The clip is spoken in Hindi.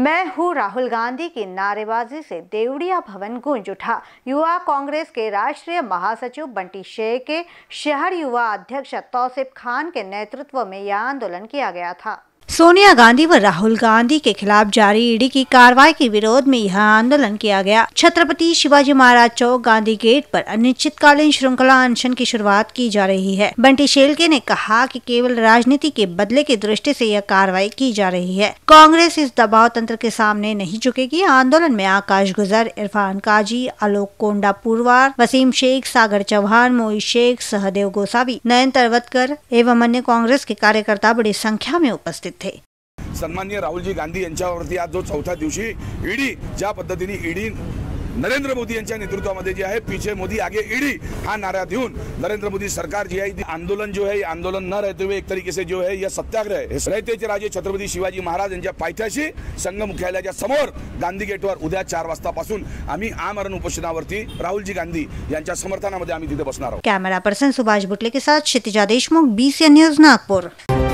मैं हूँ राहुल गांधी की नारेबाजी से देवड़िया भवन गूंज उठा युवा कांग्रेस के राष्ट्रीय महासचिव बंटी शेख के शहर युवा अध्यक्ष तौसिफ खान के नेतृत्व में यह आंदोलन किया गया था सोनिया गांधी व राहुल गांधी के खिलाफ जारी ईडी की कार्रवाई के विरोध में यह आंदोलन किया गया छत्रपति शिवाजी महाराज चौक गांधी गेट पर अनिश्चितकालीन श्रृंखला अनशन की शुरुआत की जा रही है बंटी शेलके ने कहा कि केवल राजनीति के बदले की दृष्टि से यह कार्रवाई की जा रही है कांग्रेस इस दबाव तंत्र के सामने नहीं झुकेगी आंदोलन में आकाश गुजर इरफान काजी आलोक कोंडा पुरवार वसीम शेख सागर चौहान मोई शेख सहदेव गोसावी नयन तरवतकर एवं अन्य कांग्रेस के कार्यकर्ता बड़ी संख्या में उपस्थित सन्मान्य सन्माननीय राहुलजी गांधी यांच्यावरती आज जो चौथ्या दिवशी ईडी ज्या पद्धतीने ईडी नरेंद्र मोदी यांच्या नेतृत्वामध्ये जे आहे पीछे मोदी आगे ईडी हा नारा देऊन नरेंद्र मोदी सरकार जी आहे आंदोलन जो आहे आंदोलन न राहते हुए एक तरीके से जो है या सत्याग्रह रयतेचे राजे छत्रपती शिवाजी महाराज यांच्या पायथ्याशी संघ मुख्यालयाच्या समोर गांधी गेटवर उद्या चार पासून आम्ही आमरण उपोषणावरती राहुलजी गांधी यांच्या समर्थनामध्ये आम्ही तिथे बसणार आहोत कॅमेरा पर्सन सुभाष बुटले के साथ क्षितिजा देशमुख बीसीएन न्यूज नागपूर